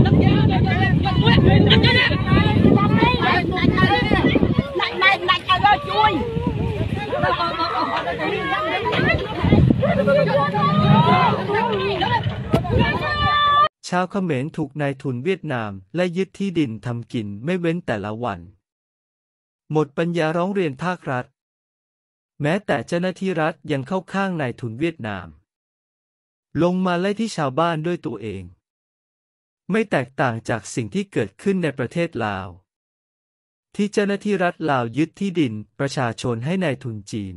ชาวเขมรถูกนายทุนเวียดนามและยึดที่ดินทำกินไม่เว้นแต่ละวัน หมดปัญญาร้องเรียนภาครัฐ แม้แต่เจ้าหน้าที่รัฐยังเข้าข้างนายทุนเวียดนาม ลงมาไล่ที่ชาวบ้านด้วยตัวเองไม่แตกต่างจากสิ่งที่เกิดขึ้นในประเทศลาว ที่เจ้าหน้าที่รัฐลาวยึดที่ดินประชาชนให้ในายทุนจีน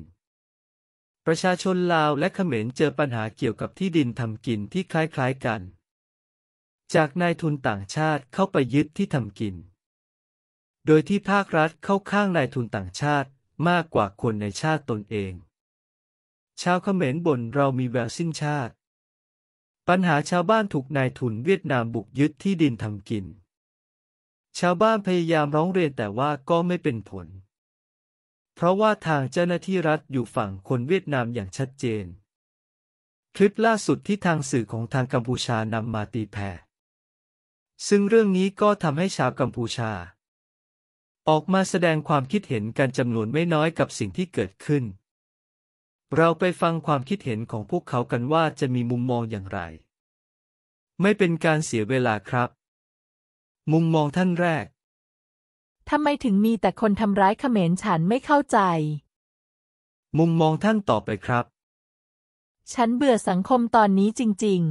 ประชาชนลาวและเขมรเจอปัญหาเกี่ยวกับที่ดินทำกินที่คล้ายๆกัน จากนายทุนต่างชาติเข้าไปยึดที่ทำกิน โดยที่ภาครัฐเข้าข้างนายทุนต่างชาติมากกว่าคนในชาติตนเอง ชาวเขมรบ่นเรามีแววสิ้นชาติปัญหาชาวบ้านถูกนายทุนเวียดนามบุกยึดที่ดินทำกิน ชาวบ้านพยายามร้องเรียนแต่ว่าก็ไม่เป็นผล เพราะว่าทางเจ้าหน้าที่รัฐอยู่ฝั่งคนเวียดนามอย่างชัดเจน คลิปล่าสุดที่ทางสื่อของทางกัมพูชานำมาตีแผ่ ซึ่งเรื่องนี้ก็ทำให้ชาวกัมพูชา ออกมาแสดงความคิดเห็นกันจำนวนไม่น้อยกับสิ่งที่เกิดขึ้นเราไปฟังความคิดเห็นของพวกเขากันว่าจะมีมุมมองอย่างไร ไม่เป็นการเสียเวลาครับ มุมมองท่านแรก ทำไมถึงมีแต่คนทำร้ายเขมรฉันไม่เข้าใจ มุมมองท่านต่อไปครับ ฉันเบื่อสังคมตอนนี้จริง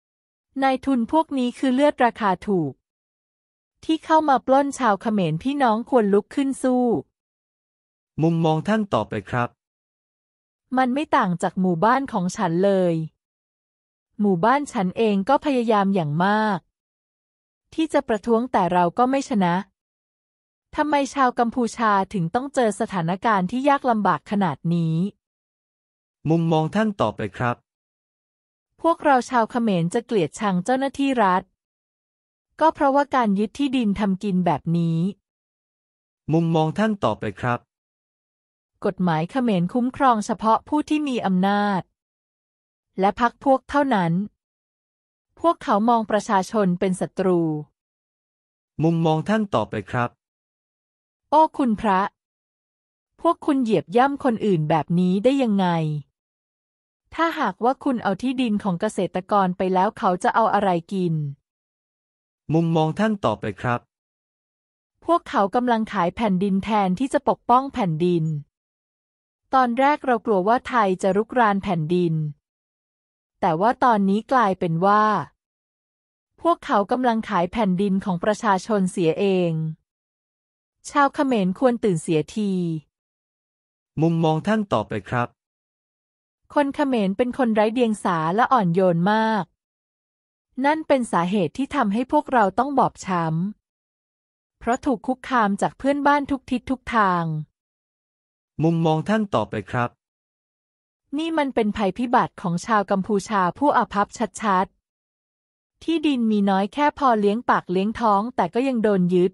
ๆนายทุนพวกนี้คือเลือดราคาถูก ที่เข้ามาปล้นชาวเขมรพี่น้องควรลุกขึ้นสู้ มุมมองท่านต่อไปครับมันไม่ต่างจากหมู่บ้านของฉันเลย หมู่บ้านฉันเองก็พยายามอย่างมาก ที่จะประท้วงแต่เราก็ไม่ชนะทำไมชาวกัมพูชาถึงต้องเจอสถานการณ์ที่ยากลำบากขนาดนี้ มุมมองท่านต่อไปครับ พวกเราชาวเขมรจะเกลียดชังเจ้าหน้าที่รัฐ ก็เพราะว่าการยึดที่ดินทำกินแบบนี้ มุมมองท่านต่อไปครับกฎหมายเขมรคุ้มครองเฉพาะผู้ที่มีอำนาจ และพักพวกเท่านั้น พวกเขามองประชาชนเป็นศัตรู มุมมองท่านต่อไปครับ โอ้คุณพระ พวกคุณเหยียบย่ำคนอื่นแบบนี้ได้ยังไง ถ้าหากว่าคุณเอาที่ดินของเกษตรกรไปแล้วเขาจะเอาอะไรกิน มุมมองท่านต่อไปครับ พวกเขากำลังขายแผ่นดินแทนที่จะปกป้องแผ่นดินตอนแรกเรากลัวว่าไทยจะรุกรานแผ่นดิน แต่ว่าตอนนี้กลายเป็นว่า พวกเขากำลังขายแผ่นดินของประชาชนเสียเอง ชาวเขมรควรตื่นเสียที มุมมองท่านต่อไปครับ คนเขมรเป็นคนไร้เดียงสาและอ่อนโยนมาก นั่นเป็นสาเหตุที่ทำให้พวกเราต้องบอบช้ำเพราะถูกคุกคามจากเพื่อนบ้านทุกทิศทุกทางมุมมองท่านต่อไปครับ นี่มันเป็นภัยพิบัติของชาวกัมพูชาผู้อภัพชัดๆ ที่ดินมีน้อยแค่พอเลี้ยงปากเลี้ยงท้องแต่ก็ยังโดนยึด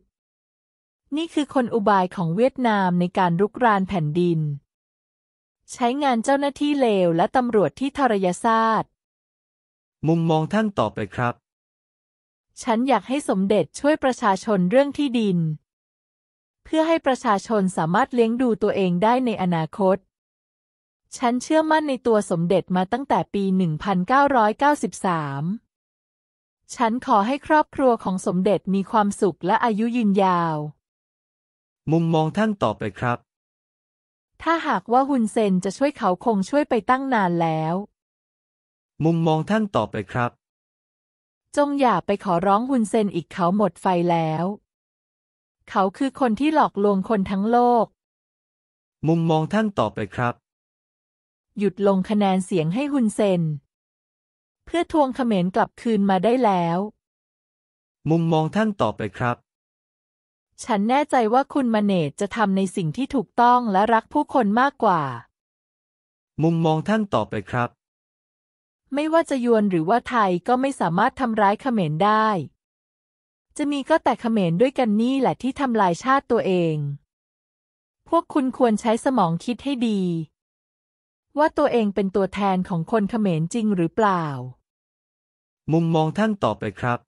นี่คือคนอุบายของเวียดนามในการรุกรานแผ่นดิน ใช้งานเจ้าหน้าที่เลวและตำรวจที่ทรยศาสตร์มุมมองท่านต่อไปครับ ฉันอยากให้สมเด็จช่วยประชาชนเรื่องที่ดินพื่อให้ประชาชนสามารถเลี้ยงดูตัวเองได้ในอนาคต ฉันเชื่อมั่นในตัวสมเด็จมาตั้งแต่ปี 1993 ฉันขอให้ครอบครัวของสมเด็จมีความสุขและอายุยืนยาว มุมมองท่านต่อไปครับ ถ้าหากว่าฮุนเซนจะช่วยเขาคงช่วยไปตั้งนานแล้ว มุมมองท่านต่อไปครับ จงอย่าไปขอร้องฮุนเซนอีกเขาหมดไฟแล้วเขาคือคนที่หลอกลวงคนทั้งโลก มุมมองท่านต่อไปครับ หยุดลงคะแนนเสียงให้ฮุนเซน เพื่อทวงเขมรกลับคืนมาได้แล้ว มุมมองท่านต่อไปครับ ฉันแน่ใจว่าคุณมาเนตจะทำในสิ่งที่ถูกต้องและรักผู้คนมากกว่า มุมมองท่านต่อไปครับ ไม่ว่าจะยวนหรือว่าไทยก็ไม่สามารถทำร้ายเขมรได้จะมีก็แต่เขมรด้วยกันนี่ แหละที่ทำลายชาติตัวเอง พวกคุณควรใช้สมองคิดให้ดี ว่าตัวเองเป็นตัวแทนของคนเขมรจริงหรือเปล่า มุมมองท่านต่อไปครับ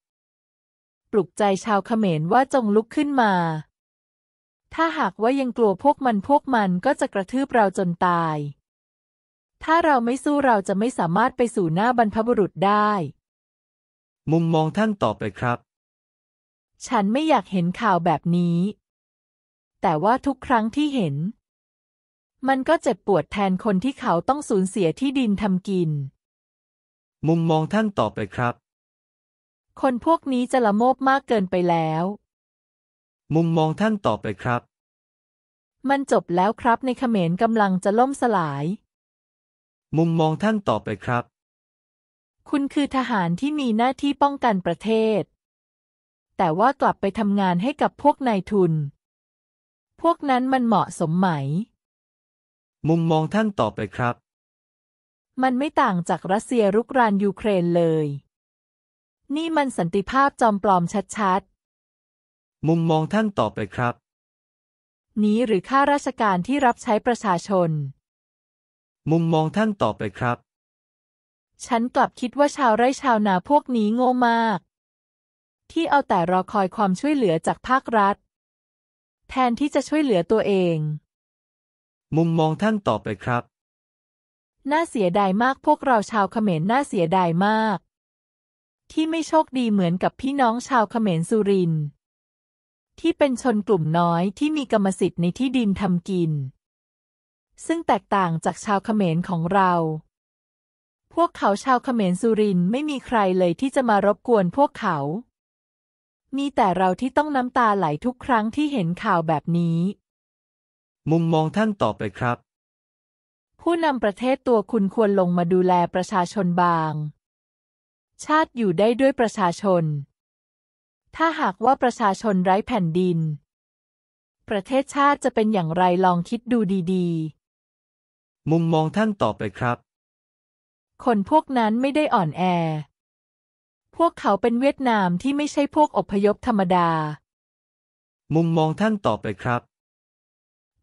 ปลุกใจชาวเขมรว่าจงลุกขึ้นมา ถ้าหากว่ายังกลัวพวกมันพวกมันก็จะกระทืบเราจนตาย ถ้าเราไม่สู้เราจะไม่สามารถไปสู่หน้าบรรพบุรุษได้ มุมมองท่านต่อไปครับฉันไม่อยากเห็นข่าวแบบนี้ แต่ว่าทุกครั้งที่เห็น มันก็เจ็บปวดแทนคนที่เขาต้องสูญเสียที่ดินทำกิน มุมมองท่านต่อไปครับ คนพวกนี้จะละโมบมากเกินไปแล้ว มุมมองท่านต่อไปครับ มันจบแล้วครับในเขมรกำลังจะล่มสลาย มุมมองท่านต่อไปครับ คุณคือทหารที่มีหน้าที่ป้องกันประเทศแต่ว่ากลับไปทำงานให้กับพวกนายทุน พวกนั้นมันเหมาะสมไหมมุมมองท่านตอบไปครับ มันไม่ต่างจากรัสเซียรุกรานยูเครนเลย นี่มันสันติภาพจอมปลอมชัด ๆ มุมมองท่านตอบไปครับ นี้หรือข้าราชการที่รับใช้ประชาชน มุมมองท่านตอบไปครับ ฉันกลับคิดว่าชาวไร่ชาวนาพวกนี้โง่มากที่เอาแต่รอคอยความช่วยเหลือจากภาครัฐ แทนที่จะช่วยเหลือตัวเอง มุมมองท่านต่อไปครับ น่าเสียดายมากพวกเราชาวเขมรน่าเสียดายมาก ที่ไม่โชคดีเหมือนกับพี่น้องชาวเขมรสุรินทร์ที่เป็นชนกลุ่มน้อยที่มีกรรมสิทธิ์ในที่ดินทำกิน ซึ่งแตกต่างจากชาวเขมรของเรา พวกเขาชาวเขมรสุรินไม่มีใครเลยที่จะมารบกวนพวกเขามีแต่เราที่ต้องน้ำตาไหลทุกครั้งที่เห็นข่าวแบบนี้ มุมมองท่านต่อไปครับ ผู้นำประเทศตัวคุณควรลงมาดูแลประชาชนบาง ชาติอยู่ได้ด้วยประชาชน ถ้าหากว่าประชาชนไร้แผ่นดิน ประเทศชาติจะเป็นอย่างไรลองคิดดูดี ๆ มุมมองท่านต่อไปครับ คนพวกนั้นไม่ได้อ่อนแอพวกเขาเป็นเวียดนามที่ไม่ใช่พวกอพยพธรรมดา มุมมองท่านต่อไปครับ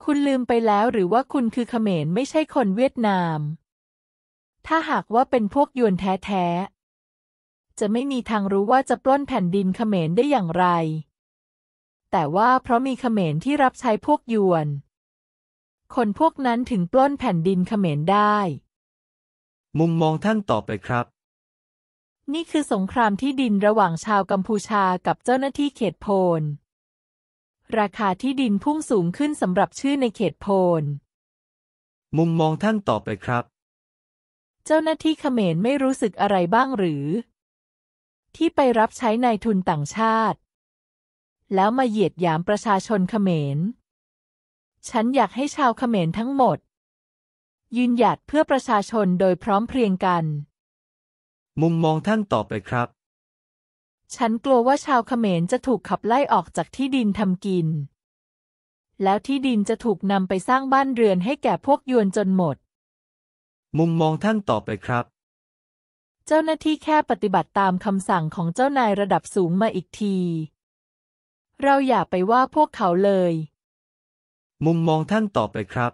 คุณลืมไปแล้วหรือว่าคุณคือเขมรไม่ใช่คนเวียดนาม ถ้าหากว่าเป็นพวกยวนแท้ๆ จะไม่มีทางรู้ว่าจะปล้นแผ่นดินเขมรได้อย่างไร แต่ว่าเพราะมีเขมรที่รับใช้พวกยวน คนพวกนั้นถึงปล้นแผ่นดินเขมรได้ มุมมองท่านต่อไปครับนี่คือสงครามที่ดินระหว่างชาวกัมพูชากับเจ้าหน้าที่เขตโพน ราคาที่ดินพุ่งสูงขึ้นสำหรับชื่อในเขตโพน มุมมองท่านต่อไปครับ เจ้าหน้าที่เขมรไม่รู้สึกอะไรบ้างหรือ ที่ไปรับใช้ในทุนต่างชาติ แล้วมาเหยียดหยามประชาชนเขมร ฉันอยากให้ชาวเขมรทั้งหมด ยืนหยัดเพื่อประชาชนโดยพร้อมเพรียงกันมุมมองท่านต่อไปครับ ฉันกลัวว่าชาวเขมรจะถูกขับไล่ออกจากที่ดินทำกิน แล้วที่ดินจะถูกนำไปสร้างบ้านเรือนให้แก่พวกยวนจนหมด มุมมองท่านต่อไปครับ เจ้าหน้าที่แค่ปฏิบัติตามคำสั่งของเจ้านายระดับสูงมาอีกที เราอย่าไปว่าพวกเขาเลย มุมมองท่านต่อไปครับ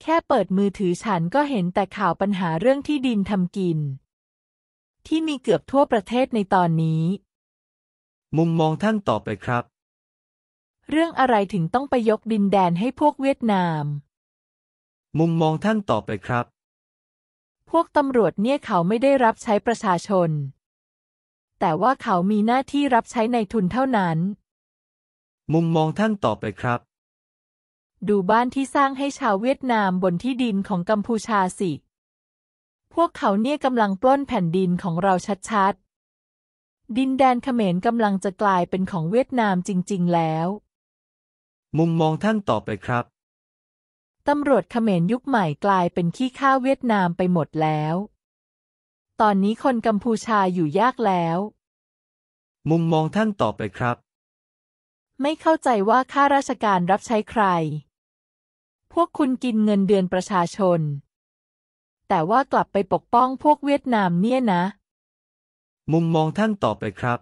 แค่เปิดมือถือฉันก็เห็นแต่ข่าวปัญหาเรื่องที่ดินทำกินที่มีเกือบทั่วประเทศในตอนนี้ มุมมองท่านต่อไปครับ เรื่องอะไรถึงต้องไปยกดินแดนให้พวกเวียดนาม มุมมองท่านต่อไปครับ พวกตำรวจเนี่ยเขาไม่ได้รับใช้ประชาชน แต่ว่าเขามีหน้าที่รับใช้ในทุนเท่านั้น มุมมองท่านต่อไปครับ ดูบ้านที่สร้างให้ชาวเวียดนามบนที่ดินของกัมพูชาสิพวกเขาเนี่ยกำลังปล้นแผ่นดินของเราชัดๆ ดินแดนเขมรกำลังจะกลายเป็นของเวียดนามจริง ๆ แล้ว มุมมองท่านต่อไปครับตำรวจเขมรยุคใหม่กลายเป็นขี้ข้าเวียดนามไปหมดแล้ว ตอนนี้คนกัมพูชาอยู่ยากแล้ว มุมมองท่านต่อไปครับ ไม่เข้าใจว่าข้าราชการรับใช้ใคร พวกคุณกินเงินเดือนประชาชนแต่ว่ากลับไปปกป้องพวกเวียดนามเนี่ยนะ มุมมองท่านต่อไปครับ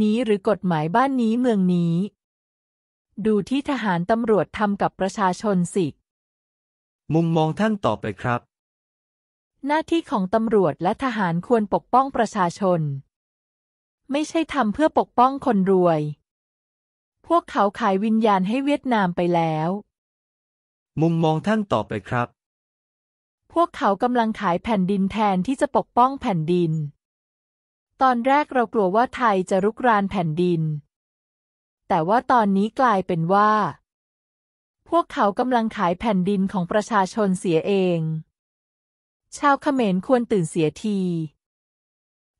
นี้หรือกฎหมายบ้านนี้เมืองนี้ ดูที่ทหารตำรวจทำกับประชาชนสิ มุมมองท่านต่อไปครับ หน้าที่ของตำรวจและทหารควรปกป้องประชาชน ไม่ใช่ทำเพื่อปกป้องคนรวย พวกเขาขายวิญญาณให้เวียดนามไปแล้ว มุมมองท่านต่อไปครับพวกเขากำลังขายแผ่นดินแทนที่จะปกป้องแผ่นดิน ตอนแรกเรากลัวว่าไทยจะรุกรานแผ่นดิน แต่ว่าตอนนี้กลายเป็นว่า พวกเขากำลังขายแผ่นดินของประชาชนเสียเอง ชาวเขมรควรตื่นเสียที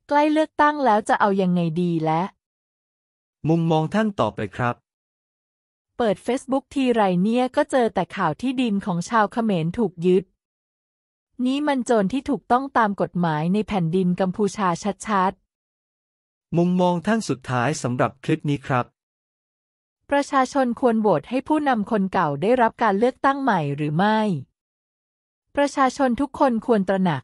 ใกล้เลือกตั้งแล้วจะเอายังไงดีและ มุมมองท่านต่อไปครับ เปิดเฟซบุ๊กทีไรเนี่ยก็เจอแต่ข่าวที่ดินของชาวเขมรถูกยึดนี้มันโจรที่ถูกต้องตามกฎหมายในแผ่นดินกัมพูชาชัดๆ มุมมองท่านสุดท้ายสำหรับคลิปนี้ครับ ประชาชนควรโหวตให้ผู้นำคนเก่าได้รับการเลือกตั้งใหม่หรือไม่ ประชาชนทุกคนควรตระหนัก